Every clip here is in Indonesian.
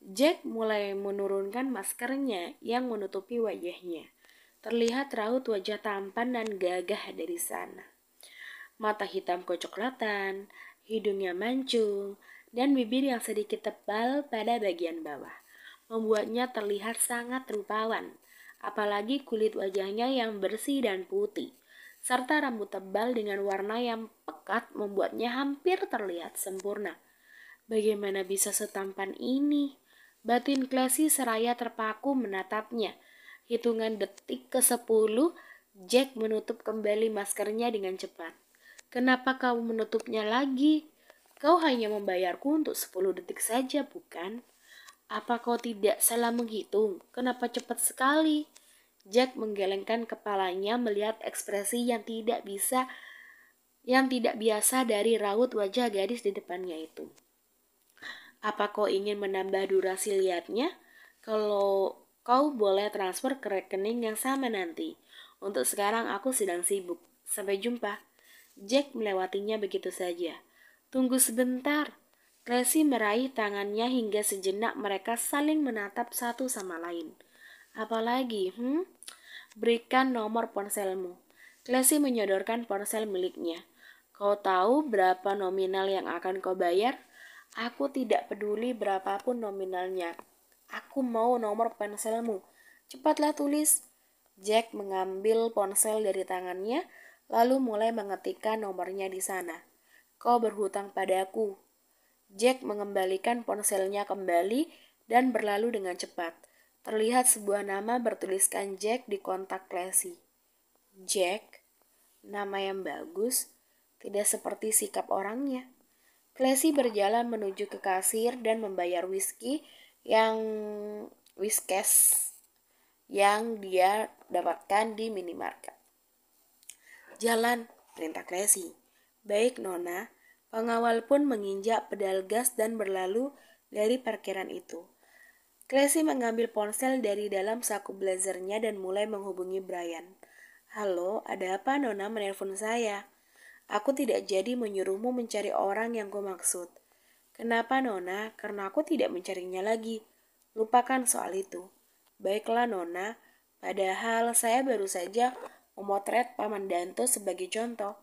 Jack mulai menurunkan maskernya yang menutupi wajahnya. Terlihat raut wajah tampan dan gagah dari sana. Mata hitam kecoklatan, hidungnya mancung, dan bibir yang sedikit tebal pada bagian bawah. Membuatnya terlihat sangat rupawan, apalagi kulit wajahnya yang bersih dan putih serta rambut tebal dengan warna yang pekat membuatnya hampir terlihat sempurna. Bagaimana bisa setampan ini? Batin Klesi seraya terpaku menatapnya. Hitungan detik ke sepuluh, Jack menutup kembali maskernya dengan cepat. Kenapa kau menutupnya lagi? Kau hanya membayarku untuk sepuluh detik saja, bukan? Apa kau tidak salah menghitung? Kenapa cepat sekali? Jack menggelengkan kepalanya melihat ekspresi yang tidak bisa yang tidak biasa dari raut wajah gadis di depannya itu. Apa kau ingin menambah durasi liatnya? Kalau kau boleh transfer ke rekening yang sama nanti. Untuk sekarang aku sedang sibuk. Sampai jumpa. Jack melewatinya begitu saja. Tunggu sebentar. Tracy meraih tangannya hingga sejenak mereka saling menatap satu sama lain. Apalagi, hmm? Berikan nomor ponselmu. Tracy menyodorkan ponsel miliknya. Kau tahu berapa nominal yang akan kau bayar? Aku tidak peduli berapapun nominalnya. Aku mau nomor ponselmu. Cepatlah tulis. Jack mengambil ponsel dari tangannya, lalu mulai mengetikkan nomornya di sana. Kau berhutang padaku. Jack mengembalikan ponselnya kembali dan berlalu dengan cepat. Terlihat sebuah nama bertuliskan Jack di kontak Classy. Jack, nama yang bagus, tidak seperti sikap orangnya. Classy berjalan menuju ke kasir dan membayar whisky yang whiskes yang dia dapatkan di minimarket. Jalan, perintah Classy. Baik, Nona. Pengawal pun menginjak pedal gas dan berlalu dari parkiran itu. Classy mengambil ponsel dari dalam saku blazernya dan mulai menghubungi Brian. Halo, ada apa Nona menelpon saya? Aku tidak jadi menyuruhmu mencari orang yang kau maksud. Kenapa, Nona? Karena aku tidak mencarinya lagi. Lupakan soal itu. Baiklah, Nona. Padahal saya baru saja memotret Paman Danto sebagai contoh.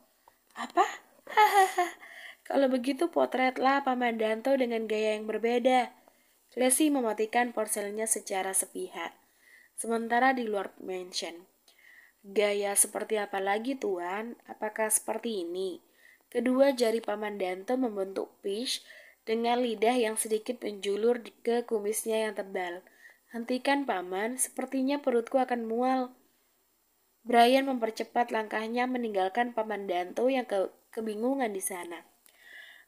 Apa? Hahaha. Kalau begitu potretlah Paman Danto dengan gaya yang berbeda. Lesi mematikan porselnya secara sepihak. Sementara di luar mansion, Gaya seperti apa lagi tuan? Apakah seperti ini? Kedua jari paman Dante membentuk fish dengan lidah yang sedikit menjulur ke kumisnya yang tebal. Hentikan paman, sepertinya perutku akan mual. Brian mempercepat langkahnya meninggalkan paman Danto yang ke kebingungan di sana.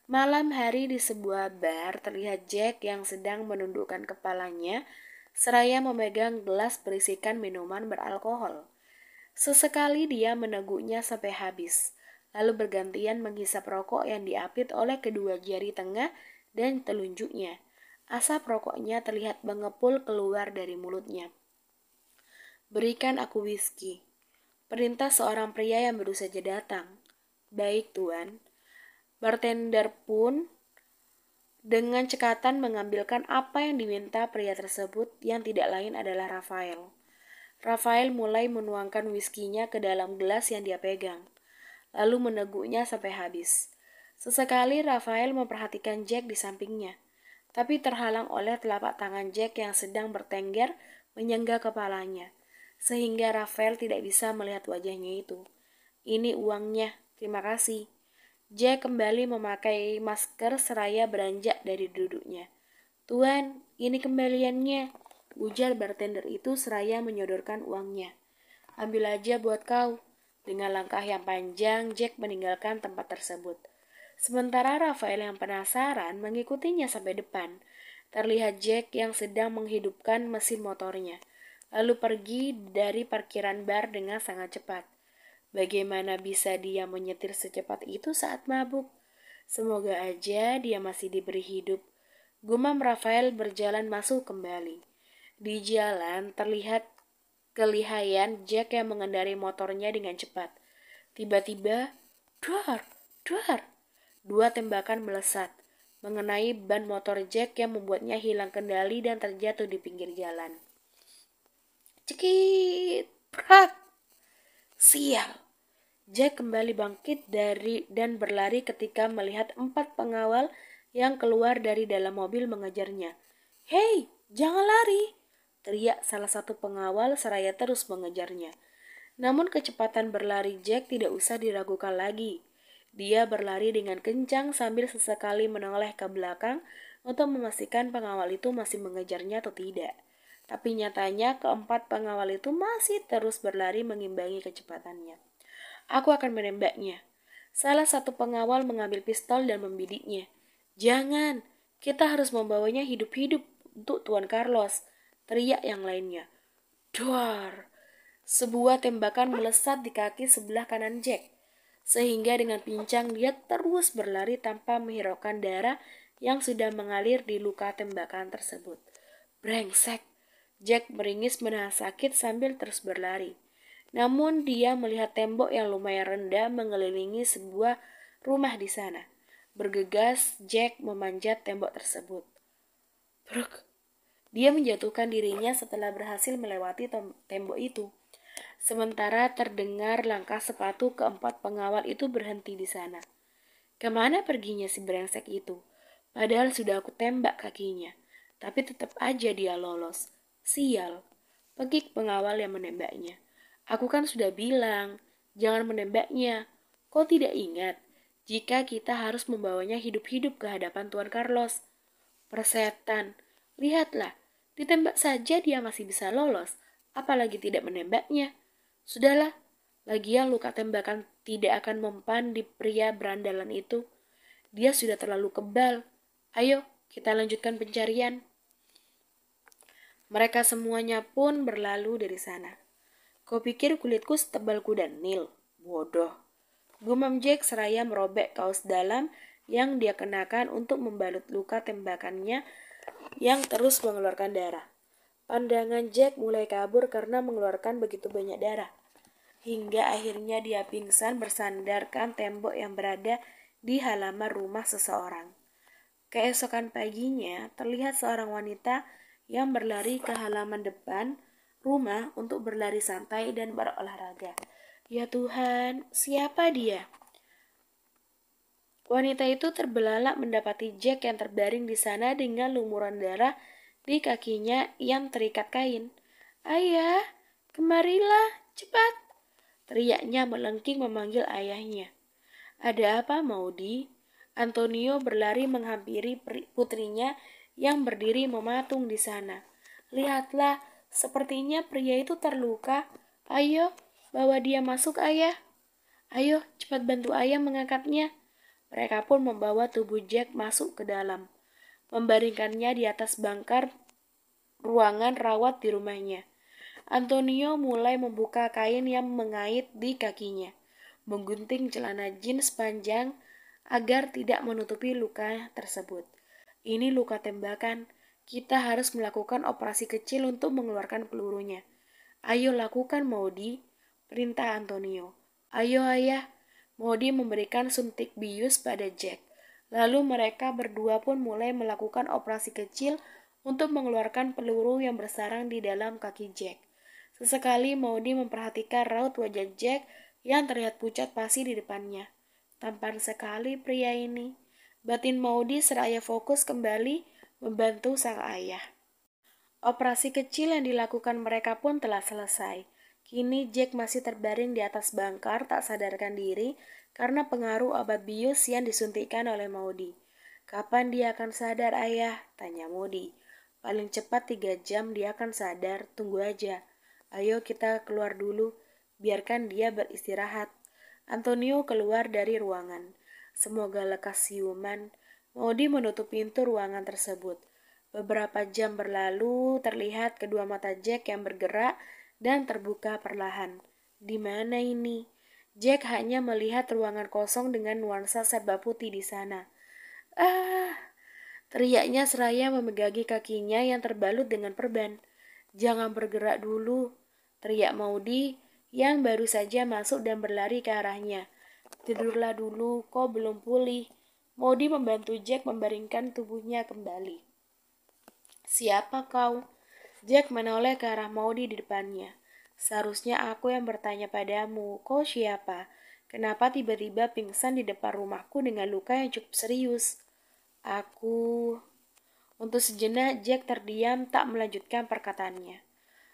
Malam hari di sebuah bar terlihat Jack yang sedang menundukkan kepalanya seraya memegang gelas berisikan minuman beralkohol. Sesekali dia meneguknya sampai habis, lalu bergantian menghisap rokok yang diapit oleh kedua jari tengah dan telunjuknya. Asap rokoknya terlihat mengepul keluar dari mulutnya. Berikan aku whisky. Perintah seorang pria yang baru saja datang. Baik, Tuan. Bartender pun dengan cekatan mengambilkan apa yang diminta pria tersebut yang tidak lain adalah Rafael. Rafael mulai menuangkan whiskinya ke dalam gelas yang dia pegang, lalu meneguknya sampai habis. Sesekali Rafael memperhatikan Jack di sampingnya, tapi terhalang oleh telapak tangan Jack yang sedang bertengger menyangga kepalanya, sehingga Rafael tidak bisa melihat wajahnya itu. Ini uangnya, terima kasih. Jack kembali memakai masker seraya beranjak dari duduknya. Tuan, ini kembaliannya. Ujar bartender itu seraya menyodorkan uangnya. Ambil aja buat kau. Dengan langkah yang panjang, Jack meninggalkan tempat tersebut. Sementara Rafael yang penasaran mengikutinya sampai depan. Terlihat Jack yang sedang menghidupkan mesin motornya, lalu pergi dari parkiran bar dengan sangat cepat. Bagaimana bisa dia menyetir secepat itu saat mabuk? Semoga aja dia masih diberi hidup. Gumam Rafael berjalan masuk kembali. Di jalan terlihat kelihayan Jack yang mengendari motornya dengan cepat. Tiba-tiba, duar, duar, dua tembakan melesat, mengenai ban motor Jack yang membuatnya hilang kendali dan terjatuh di pinggir jalan. Cekit, prak, sial. Jack kembali bangkit dari dan berlari ketika melihat empat pengawal yang keluar dari dalam mobil mengejarnya. Hei, jangan lari! teriak salah satu pengawal seraya terus mengejarnya. Namun kecepatan berlari Jack tidak usah diragukan lagi. Dia berlari dengan kencang sambil sesekali menoleh ke belakang untuk memastikan pengawal itu masih mengejarnya atau tidak. Tapi nyatanya keempat pengawal itu masih terus berlari mengimbangi kecepatannya. Aku akan menembaknya. Salah satu pengawal mengambil pistol dan membidiknya. Jangan, kita harus membawanya hidup-hidup untuk Tuan Carlos teriak yang lainnya. Duar! Sebuah tembakan melesat di kaki sebelah kanan Jack, sehingga dengan pincang dia terus berlari tanpa menghiraukan darah yang sudah mengalir di luka tembakan tersebut. Brengsek! Jack meringis menahan sakit sambil terus berlari. Namun dia melihat tembok yang lumayan rendah mengelilingi sebuah rumah di sana. Bergegas, Jack memanjat tembok tersebut. Bruk, dia menjatuhkan dirinya setelah berhasil melewati tembok itu. Sementara terdengar langkah sepatu keempat pengawal itu berhenti di sana. Kemana perginya si brengsek itu? Padahal sudah aku tembak kakinya. Tapi tetap aja dia lolos. Sial. Pegik pengawal yang menembaknya. Aku kan sudah bilang, jangan menembaknya. Kau tidak ingat jika kita harus membawanya hidup-hidup ke hadapan Tuan Carlos? Persetan, lihatlah, Ditembak saja dia masih bisa lolos, apalagi tidak menembaknya. Sudahlah, lagi yang luka tembakan tidak akan mempan di pria berandalan itu. Dia sudah terlalu kebal. Ayo, kita lanjutkan pencarian. Mereka semuanya pun berlalu dari sana. Kau pikir kulitku setebal kuda Nil? Bodoh. Gumam Jack seraya merobek kaos dalam yang dia kenakan untuk membalut luka tembakannya yang terus mengeluarkan darah. Pandangan Jack mulai kabur karena mengeluarkan begitu banyak darah. Hingga akhirnya dia pingsan bersandarkan tembok yang berada di halaman rumah seseorang. Keesokan paginya, terlihat seorang wanita yang berlari ke halaman depan rumah untuk berlari santai dan berolahraga. Ya Tuhan, siapa dia? Wanita itu terbelalak mendapati Jack yang terbaring di sana dengan lumuran darah di kakinya yang terikat kain. Ayah, kemarilah, cepat! Teriaknya melengking memanggil ayahnya. Ada apa, Maudi? Antonio berlari menghampiri putrinya yang berdiri mematung di sana. Lihatlah, sepertinya pria itu terluka. Ayo, bawa dia masuk, ayah. Ayo, cepat bantu ayah mengangkatnya. Mereka pun membawa tubuh Jack masuk ke dalam, membaringkannya di atas bangkar ruangan rawat di rumahnya. Antonio mulai membuka kain yang mengait di kakinya, menggunting celana jeans panjang agar tidak menutupi luka tersebut. Ini luka tembakan. Kita harus melakukan operasi kecil untuk mengeluarkan pelurunya. Ayo lakukan, Maudi, perintah Antonio. Ayo ayah, Modi memberikan suntik bius pada Jack. Lalu mereka berdua pun mulai melakukan operasi kecil untuk mengeluarkan peluru yang bersarang di dalam kaki Jack. Sesekali Modi memperhatikan raut wajah Jack yang terlihat pucat pasti di depannya. Tampan sekali pria ini. Batin Maudi seraya fokus kembali membantu sang ayah. Operasi kecil yang dilakukan mereka pun telah selesai. Kini Jack masih terbaring di atas bangkar tak sadarkan diri karena pengaruh obat bius yang disuntikkan oleh Maudi. Kapan dia akan sadar ayah? Tanya Maudi. Paling cepat tiga jam dia akan sadar, tunggu aja. Ayo kita keluar dulu, biarkan dia beristirahat. Antonio keluar dari ruangan. Semoga lekas siuman. Maudi menutup pintu ruangan tersebut. Beberapa jam berlalu, terlihat kedua mata Jack yang bergerak dan terbuka perlahan. Di mana ini? Jack hanya melihat ruangan kosong dengan nuansa serba putih di sana. Ah! Teriaknya seraya memegangi kakinya yang terbalut dengan perban. Jangan bergerak dulu, teriak Maudi yang baru saja masuk dan berlari ke arahnya. Tidurlah dulu, kau belum pulih. Maudi membantu Jack membaringkan tubuhnya kembali. Siapa kau? Jack menoleh ke arah Maudi di depannya. Seharusnya aku yang bertanya padamu, kau siapa? Kenapa tiba-tiba pingsan di depan rumahku dengan luka yang cukup serius? Aku... Untuk sejenak, Jack terdiam tak melanjutkan perkataannya.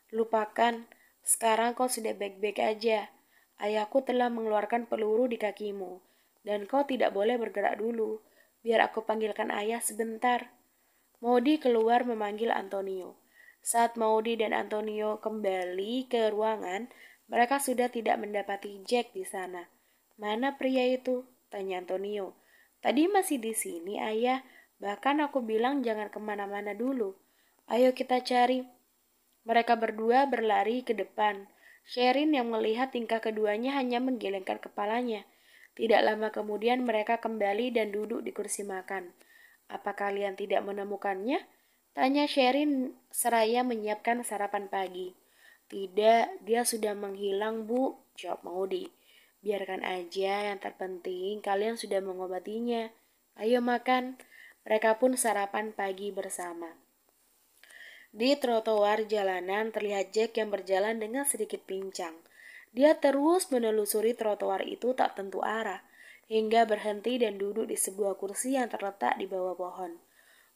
Lupakan, sekarang kau sudah baik-baik aja. Ayahku telah mengeluarkan peluru di kakimu, dan kau tidak boleh bergerak dulu. Biar aku panggilkan ayah sebentar. Modi keluar memanggil Antonio. Saat Maudi dan Antonio kembali ke ruangan, mereka sudah tidak mendapati Jack di sana. Mana pria itu? Tanya Antonio. Tadi masih di sini, ayah. Bahkan aku bilang jangan kemana-mana dulu. Ayo kita cari. Mereka berdua berlari ke depan. Sherin yang melihat tingkah keduanya hanya menggelengkan kepalanya. Tidak lama kemudian mereka kembali dan duduk di kursi makan. Apa kalian tidak menemukannya? Tanya Sherin seraya menyiapkan sarapan pagi. Tidak, dia sudah menghilang, Bu, jawab Maudi. Biarkan aja, yang terpenting kalian sudah mengobatinya. Ayo makan. Mereka pun sarapan pagi bersama. Di trotoar jalanan terlihat Jack yang berjalan dengan sedikit pincang. Dia terus menelusuri trotoar itu tak tentu arah, hingga berhenti dan duduk di sebuah kursi yang terletak di bawah pohon.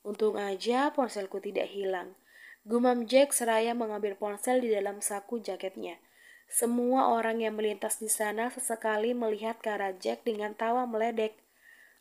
Untung aja ponselku tidak hilang. Gumam Jack seraya mengambil ponsel di dalam saku jaketnya. Semua orang yang melintas di sana sesekali melihat ke arah Jack dengan tawa meledek.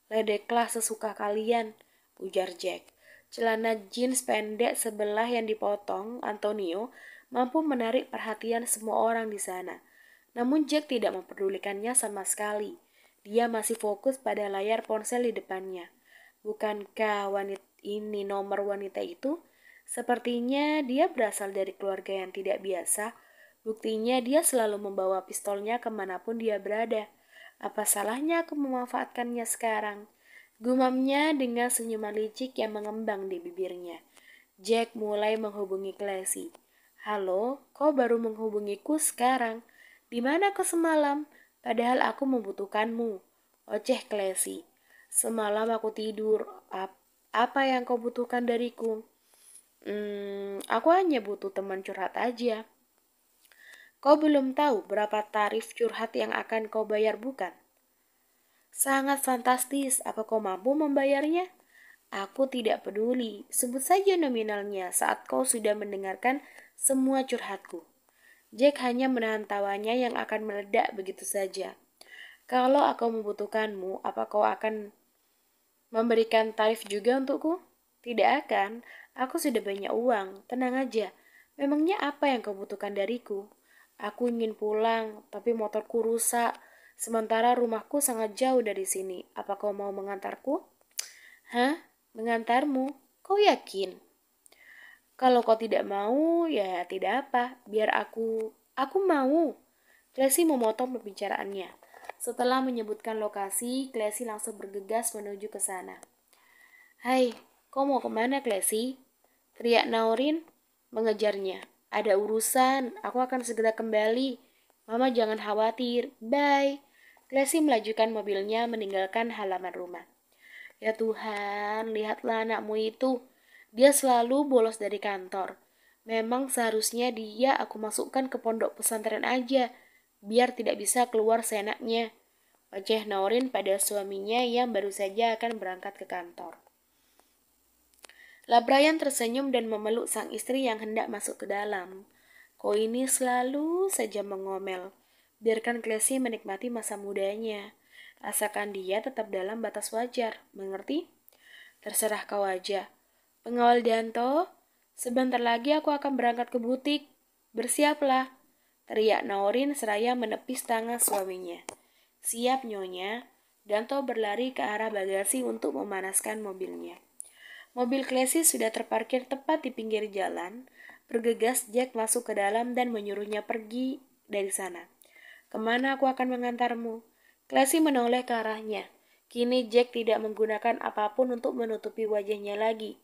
Ledeklah sesuka kalian, ujar Jack. Celana jeans pendek sebelah yang dipotong, Antonio, mampu menarik perhatian semua orang di sana. Namun Jack tidak memperdulikannya sama sekali. Dia masih fokus pada layar ponsel di depannya. Bukankah wanita ini nomor wanita itu, sepertinya dia berasal dari keluarga yang tidak biasa. Buktinya dia selalu membawa pistolnya kemanapun dia berada. Apa salahnya aku memanfaatkannya sekarang? Gumamnya dengan senyuman licik yang mengembang di bibirnya. Jack mulai menghubungi Classy. Halo, kau baru menghubungiku sekarang. Di mana kau semalam? Padahal aku membutuhkanmu. Oceh Classy. Semalam aku tidur. Apa? Apa yang kau butuhkan dariku? Hmm, aku hanya butuh teman curhat aja. Kau belum tahu berapa tarif curhat yang akan kau bayar, bukan? Sangat fantastis, apa kau mampu membayarnya? Aku tidak peduli, sebut saja nominalnya saat kau sudah mendengarkan semua curhatku. Jack hanya menahan tawanya yang akan meledak begitu saja. Kalau aku membutuhkanmu, apa kau akan Memberikan tarif juga untukku? Tidak akan, aku sudah banyak uang, tenang aja. Memangnya apa yang kau butuhkan dariku? Aku ingin pulang, tapi motorku rusak. Sementara rumahku sangat jauh dari sini. Apa kau mau mengantarku? Hah? Mengantarmu? Kau yakin? Kalau kau tidak mau, ya tidak apa. Biar aku... Aku mau. Tracy memotong pembicaraannya. Setelah menyebutkan lokasi, Klesi langsung bergegas menuju ke sana. Hai, kau mau kemana Klesi? Teriak Naurin mengejarnya. Ada urusan, aku akan segera kembali. Mama jangan khawatir, bye. Klesi melajukan mobilnya meninggalkan halaman rumah. Ya Tuhan, lihatlah anakmu itu. Dia selalu bolos dari kantor. Memang seharusnya dia aku masukkan ke pondok pesantren aja biar tidak bisa keluar seenaknya. Wajah Naurin pada suaminya yang baru saja akan berangkat ke kantor. Labrayan tersenyum dan memeluk sang istri yang hendak masuk ke dalam. Kau ini selalu saja mengomel. Biarkan Klesi menikmati masa mudanya. Asalkan dia tetap dalam batas wajar, mengerti? Terserah kau aja. Pengawal Danto, sebentar lagi aku akan berangkat ke butik. Bersiaplah, teriak Naorin seraya menepis tangan suaminya. Siap nyonya, Danto berlari ke arah bagasi untuk memanaskan mobilnya. Mobil Klesi sudah terparkir tepat di pinggir jalan. Bergegas Jack masuk ke dalam dan menyuruhnya pergi dari sana. Kemana aku akan mengantarmu? Klesi menoleh ke arahnya. Kini Jack tidak menggunakan apapun untuk menutupi wajahnya lagi,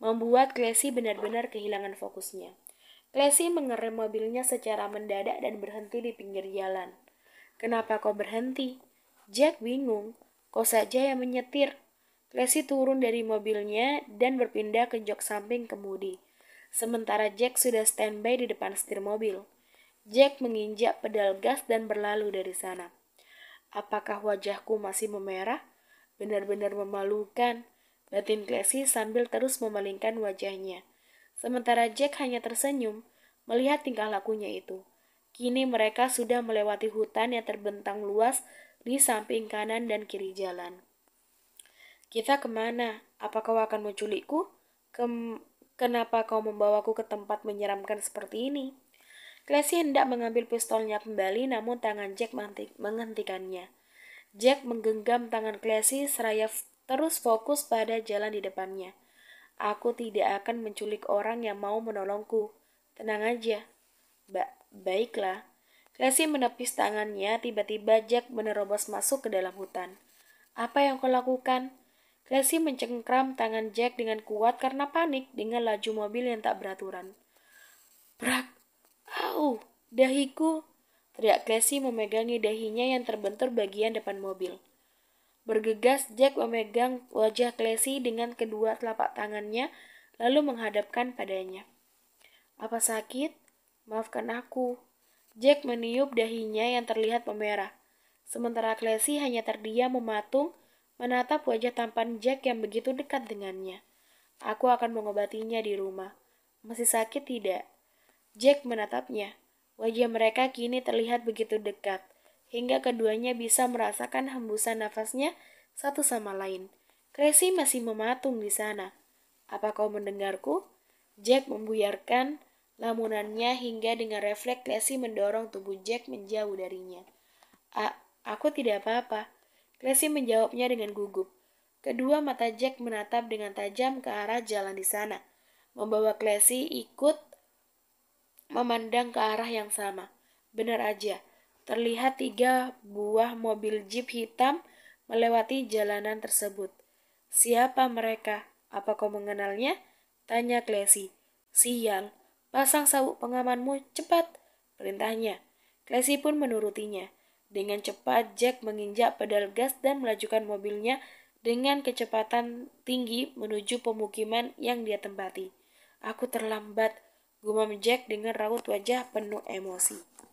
membuat Klesi benar-benar kehilangan fokusnya. Lesi mengerem mobilnya secara mendadak dan berhenti di pinggir jalan. Kenapa kau berhenti? Jack bingung. Kau saja yang menyetir. Lesi turun dari mobilnya dan berpindah ke jok samping kemudi. Sementara Jack sudah standby di depan setir mobil. Jack menginjak pedal gas dan berlalu dari sana. Apakah wajahku masih memerah? Benar-benar memalukan. Batin Klesi sambil terus memalingkan wajahnya. Sementara Jack hanya tersenyum melihat tingkah lakunya itu. Kini mereka sudah melewati hutan yang terbentang luas di samping kanan dan kiri jalan. Kita kemana? Apa kau akan menculikku? Kem kenapa kau membawaku ke tempat menyeramkan seperti ini? Classy hendak mengambil pistolnya kembali namun tangan Jack menghentikannya. Jack menggenggam tangan Classy seraya terus fokus pada jalan di depannya. Aku tidak akan menculik orang yang mau menolongku. Tenang aja. Ba baiklah. Klesi menepis tangannya, tiba-tiba Jack menerobos masuk ke dalam hutan. Apa yang kau lakukan? Klesi mencengkram tangan Jack dengan kuat karena panik dengan laju mobil yang tak beraturan. Prak! Au! Dahiku! Teriak Klesi memegangi dahinya yang terbentur bagian depan mobil. Bergegas, Jack memegang wajah Klesi dengan kedua telapak tangannya, lalu menghadapkan padanya. Apa sakit? Maafkan aku. Jack meniup dahinya yang terlihat memerah. Sementara Klesi hanya terdiam mematung, menatap wajah tampan Jack yang begitu dekat dengannya. Aku akan mengobatinya di rumah. Masih sakit tidak? Jack menatapnya. Wajah mereka kini terlihat begitu dekat hingga keduanya bisa merasakan hembusan nafasnya satu sama lain. Cressy masih mematung di sana. Apa kau mendengarku? Jack membuyarkan lamunannya hingga dengan refleks Cressy mendorong tubuh Jack menjauh darinya. A aku tidak apa-apa. Cressy menjawabnya dengan gugup. Kedua mata Jack menatap dengan tajam ke arah jalan di sana, membawa Classy ikut memandang ke arah yang sama. Benar aja, terlihat tiga buah mobil jeep hitam melewati jalanan tersebut. Siapa mereka? Apa kau mengenalnya? Tanya Klesi. Sial, pasang sabuk pengamanmu cepat, perintahnya. Klesi pun menurutinya. Dengan cepat, Jack menginjak pedal gas dan melajukan mobilnya dengan kecepatan tinggi menuju pemukiman yang dia tempati. Aku terlambat, gumam Jack dengan raut wajah penuh emosi.